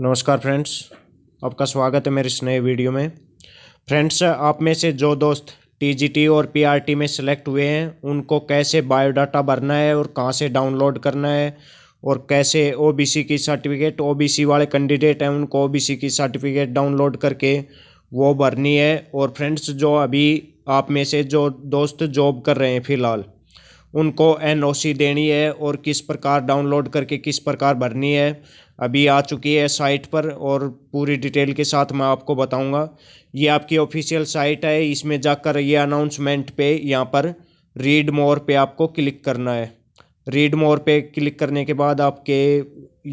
नमस्कार फ्रेंड्स आपका स्वागत है मेरे इस नए वीडियो में फ्रेंड्स आप में से जो दोस्त टीजीटी और पीआरटी में सेलेक्ट हुए हैं उनको कैसे बायोडाटा भरना है और कहाँ से डाउनलोड करना है और कैसे ओबीसी की सर्टिफिकेट ओबीसी वाले कैंडिडेट हैं उनको ओबीसी की सर्टिफिकेट डाउनलोड करके वो भरनी है और फ्रेंड्स जो अभी आप में से जो दोस्त जॉब कर रहे हैं फ़िलहाल उनको एनओसी देनी है और किस प्रकार डाउनलोड करके किस प्रकार भरनी है अभी आ चुकी है साइट पर और पूरी डिटेल के साथ मैं आपको बताऊंगा ये आपकी ऑफिशियल साइट है इसमें जाकर ये अनाउंसमेंट पे यहाँ पर रीड मोर पे आपको क्लिक करना है रीड मोर पे क्लिक करने के बाद आपके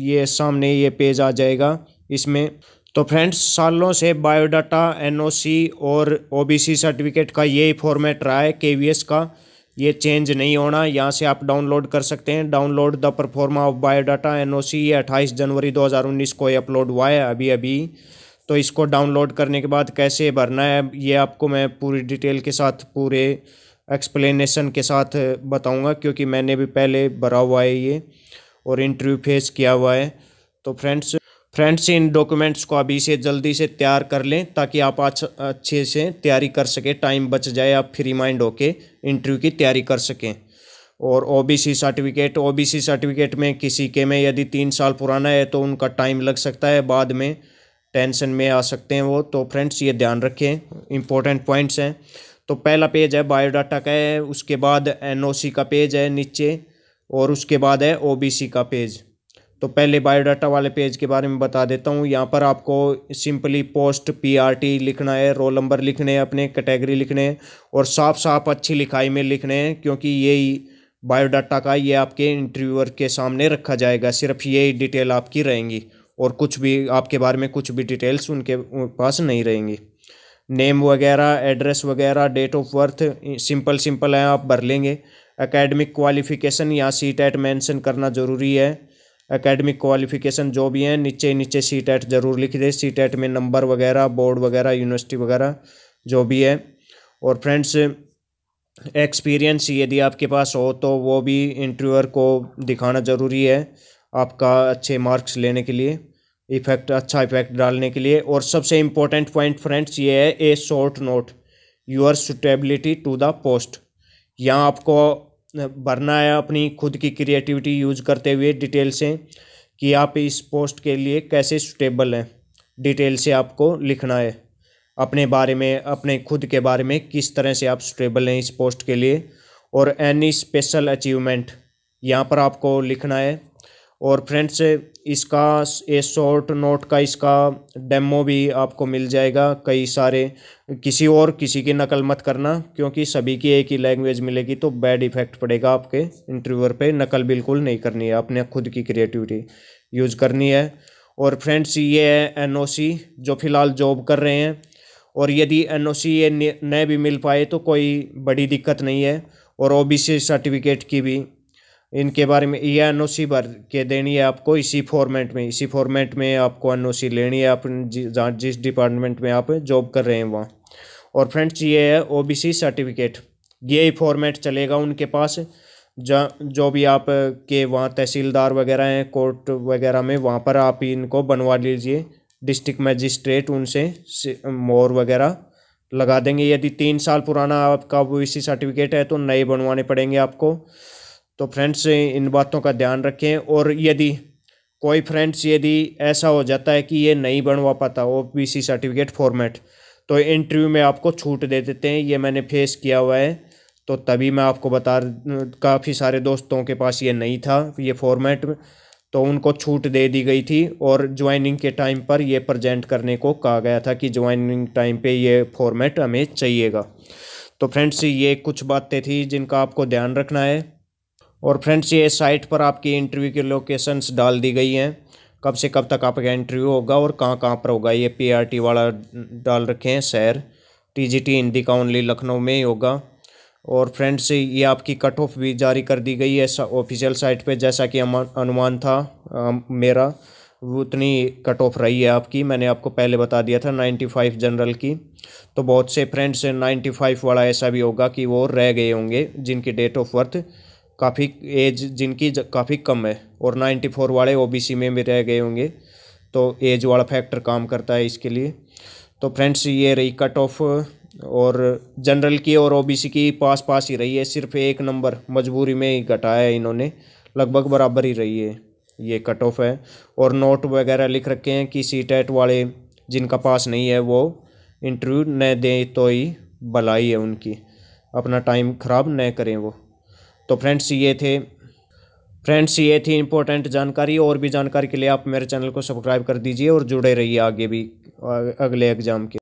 ये सामने ये पेज आ जाएगा इसमें तो फ्रेंड्स सालों से बायोडाटा एनओसी और ओबीसी सर्टिफिकेट का यही फॉर्मेट रहा है केवीएस का ये चेंज नहीं होना यहाँ से आप डाउनलोड कर सकते हैं download the proforma of biodata N O C ये अट्ठाईस जनवरी 2019 को अपलोड हुआ है अभी अभी तो इसको डाउनलोड करने के बाद कैसे भरना है ये आपको मैं पूरी डिटेल के साथ पूरे एक्सप्लेनेशन के साथ बताऊंगा क्योंकि मैंने भी पहले भरा हुआ है ये और इंटरव्यू फेस किया हुआ है तो फ्रेंड्स फ्रेंड्स इन डॉक्यूमेंट्स को अभी से जल्दी से तैयार कर लें ताकि आप अच्छे से तैयारी कर सकें टाइम बच जाए आप फ्री माइंड होके इंटरव्यू की तैयारी कर सकें और ओबीसी सर्टिफिकेट ओबीसी सर्टिफिकेट में किसी के में यदि तीन साल पुराना है तो उनका टाइम लग सकता है बाद में टेंशन में आ सकते हैं वो तो फ्रेंड्स ये ध्यान रखें इंपॉर्टेंट पॉइंट्स हैं तो पहला पेज है बायोडाटा का है उसके बाद एनओसी का पेज है नीचे और उसके बाद है ओबीसी का पेज तो पहले बायोडाटा वाले पेज के बारे में बता देता हूँ यहाँ पर आपको सिंपली पोस्ट पीआरटी लिखना है रोल नंबर लिखने हैं अपने कैटेगरी लिखने हैं और साफ साफ अच्छी लिखाई में लिखने हैं क्योंकि यही बायोडाटा का ये आपके इंटरव्यूअर के सामने रखा जाएगा सिर्फ यही डिटेल आपकी रहेंगी और कुछ भी आपके बारे में कुछ भी डिटेल्स उनके पास नहीं रहेंगी नेम वगैरह एड्रेस वगैरह date of birth simple simple है आप भर लेंगे एकेडमिक क्वालिफिकेशन या सी टैट मैंसन करना ज़रूरी है एकेडमिक क्वालिफिकेशन जो भी हैं नीचे नीचे सी टेट जरूर लिख दें सी टेट में नंबर वगैरह बोर्ड वगैरह यूनिवर्सिटी वगैरह जो भी है और फ्रेंड्स एक्सपीरियंस यदि आपके पास हो तो वो भी इंटरव्यूअर को दिखाना ज़रूरी है आपका अच्छे मार्क्स लेने के लिए इफेक्ट अच्छा इफेक्ट डालने के लिए और सबसे इम्पोर्टेंट पॉइंट फ्रेंड्स ये है a short note your suitability to the post यहाँ आपको भरना है अपनी खुद की क्रिएटिविटी यूज करते हुए डिटेल से कि आप इस पोस्ट के लिए कैसे सुटेबल हैं डिटेल से आपको लिखना है अपने बारे में अपने खुद के बारे में किस तरह से आप सुटेबल हैं इस पोस्ट के लिए और एनी स्पेशल अचीवमेंट यहाँ पर आपको लिखना है और फ्रेंड्स इसका ये शॉर्ट नोट का इसका डेमो भी आपको मिल जाएगा कई सारे किसी और किसी की नकल मत करना क्योंकि सभी की एक ही लैंग्वेज मिलेगी तो बैड इफेक्ट पड़ेगा आपके इंटरव्यूअर पे नकल बिल्कुल नहीं करनी है अपने खुद की क्रिएटिविटी यूज़ करनी है और फ्रेंड्स ये है एन जो फ़िलहाल जॉब कर रहे हैं और यदि एन ये नए भी मिल पाए तो कोई बड़ी दिक्कत नहीं है और ओ सर्टिफिकेट की भी इनके बारे में ये एन ओ सी भर के देनी है आपको इसी फॉर्मेट में इसी फॉर्मेट में आपको एन ओ सी लेनी है आप जहाँ जिस डिपार्टमेंट में आप जॉब कर रहे हैं वहाँ और फ्रेंड्स ये है ओ बी सी सर्टिफिकेट ये फॉर्मेट चलेगा उनके पास जहाँ जो भी आप के वहाँ तहसीलदार वगैरह हैं कोर्ट वगैरह में वहाँ पर आप इनको बनवा लीजिए डिस्ट्रिक्ट मजिस्ट्रेट उनसे मोर वगैरह लगा देंगे यदि तीन साल पुराना आपका ओ बी सी सर्टिफिकेट है तो नए बनवाने पड़ेंगे आपको तो फ्रेंड्स इन बातों का ध्यान रखें और यदि कोई फ्रेंड्स यदि ऐसा हो जाता है कि ये नहीं बनवा पाता O P C certificate format तो इंटरव्यू में आपको छूट दे देते हैं ये मैंने फेस किया हुआ है तो तभी मैं आपको बता काफ़ी सारे दोस्तों के पास ये नहीं था ये फॉर्मेट तो उनको छूट दे दी गई थी और ज्वाइनिंग के टाइम पर ये प्रजेंट करने को कहा गया था कि ज्वाइनिंग टाइम पर ये फॉर्मेट हमें चाहिएगा तो फ्रेंड्स ये कुछ बातें थी जिनका आपको ध्यान रखना है और फ्रेंड्स ये साइट पर आपकी इंटरव्यू की लोकेशंस डाल दी गई हैं कब से कब तक आपका इंटरव्यू होगा और कहाँ कहाँ पर होगा ये पीआरटी वाला डाल रखे हैं शहर टीजीटी हिंदी का ओनली लखनऊ में ही होगा और फ्रेंड्स ये आपकी कट ऑफ भी जारी कर दी गई है ऑफिशियल साइट पे जैसा कि अनुमान था आ, मेरा उतनी कट ऑफ रही है आपकी मैंने आपको पहले बता दिया था नाइन्टी फाइव जनरल की तो बहुत से फ्रेंड्स नाइन्टी फाइव वाला ऐसा भी होगा कि वो रह गए होंगे जिनकी डेट ऑफ बर्थ काफ़ी एज जिनकी काफ़ी कम है और नाइन्टी फोर वाले ओबीसी में भी रह गए होंगे तो एज वाला फैक्टर काम करता है इसके लिए तो फ्रेंड्स ये रही कट ऑफ और जनरल की और ओबीसी की पास पास ही रही है सिर्फ एक नंबर मजबूरी में ही घटाया है इन्होंने लगभग बराबर ही रही है ये कट ऑफ है और नोट वगैरह लिख रखे हैं कि सी टेट वाले जिनका पास नहीं है वो इंटरव्यू न दें तो ही भलाई है उनकी अपना टाइम ख़राब न करें वो तो फ्रेंड्स ये थे फ्रेंड्स ये थी इंपॉर्टेंट जानकारी और भी जानकारी के लिए आप मेरे चैनल को सब्सक्राइब कर दीजिए और जुड़े रहिए आगे भी अगले एग्जाम के